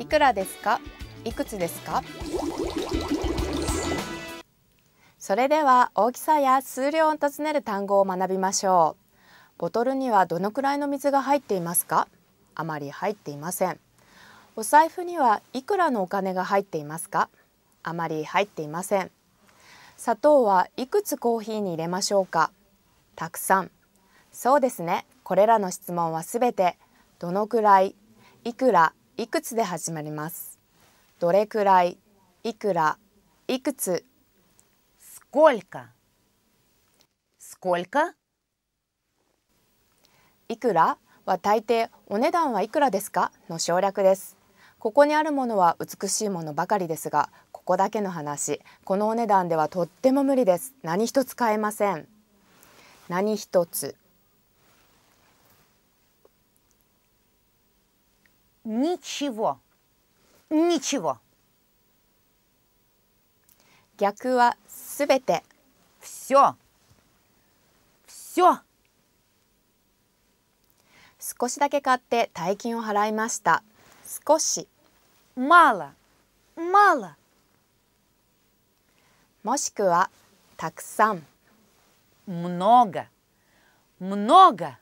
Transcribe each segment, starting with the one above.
いくらですかいくつですかそれでは大きさや数量を尋ねる単語を学びましょうボトルにはどのくらいの水が入っていますかあまり入っていませんお財布にはいくらのお金が入っていますかあまり入っていません砂糖はいくつコーヒーに入れましょうかたくさんそうですねこれらの質問はすべてどのくらいいくらいくつで始まりますどれくらいいくらいくつ Сколько? Сколько? いくらは大抵お値段はいくらですかの省略ですここにあるものは美しいものばかりですがここだけの話このお値段ではとっても無理です何一つ買えません何一つ ничего, ничего. 逆はすべて。все, все. 少しだけ買って大金を払いました。少し。мало, мало. もしくはたくさん。много, много.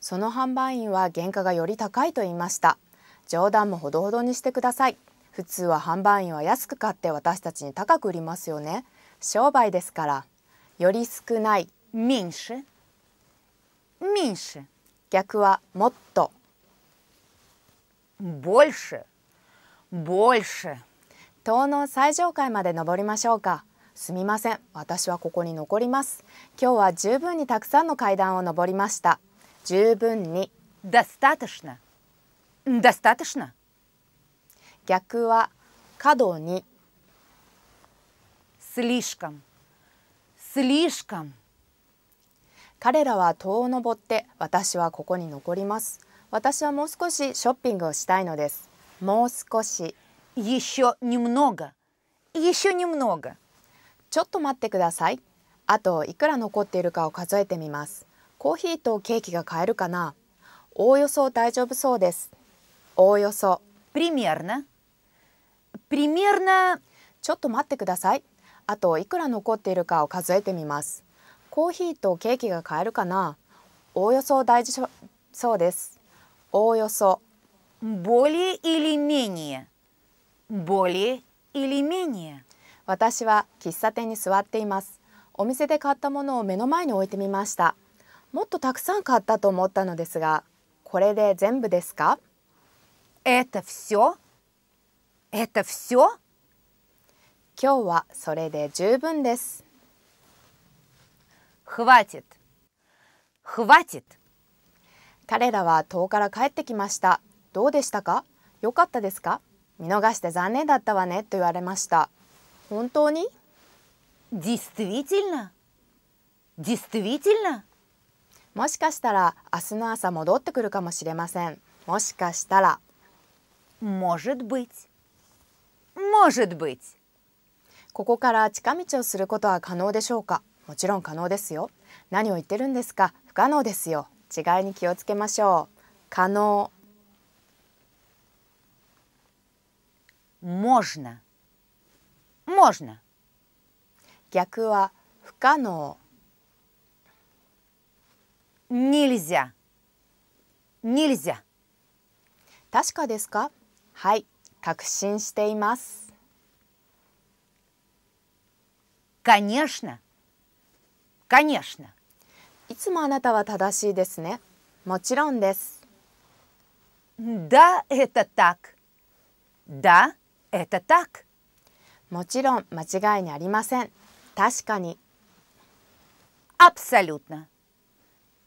その販売員は原価がより高いと言いました冗談もほどほどにしてください普通は販売員は安く買って私たちに高く売りますよね商売ですからより少ない民主民主逆はもっと больше больше 東の最上階まで登りましょうかすみません私はここに残ります今日は十分にたくさんの階段を登りました十分に достаточно достаточно 逆は過度に слишком слишком 彼らは遠のぼって私はここに残ります私はもう少しショッピングをしたいのですもう少し еще немного еще немного ちょっと待ってくださいあといくら残っているかを数えてみますコーヒーとケーキが買えるかなおおよそ大丈夫そうです。おおよそ。プ р ミア е р н о п р и м ちょっと待ってください。あといくら残っているかを数えてみます。コーヒーとケーキが買えるかなおおよそ大丈夫そうです。おおよそ。ボリ л リ е ニ л и リ е н е е б 私は喫茶店に座っています。お店で買ったものを目の前に置いてみました。もっとたくさん買ったと思ったのですがこれで全部ですか Это все? Это все? 今日はそれで十分です。Хватит. Хватит. 彼らは島から帰ってきました。どうでしたか良かったですか見逃して残念だったわねと言われました。本当に Действительно? Действительно? もしかしたら明日の朝戻ってくるかもしれませんもしかしたら может быть может быть ここから近道をすることは可能でしょうかもちろん可能ですよ何を言ってるんですか不可能ですよ違いに気をつけましょう可能 можно можно 逆は不可能 нельзя. нельзя. 確かですかはい、確信しています。конечно. конечно. いつもあなたは正しいですね。もちろんです。Да, это так. Да, это так. もちろん間違いにありません。確かに。Абсолютно.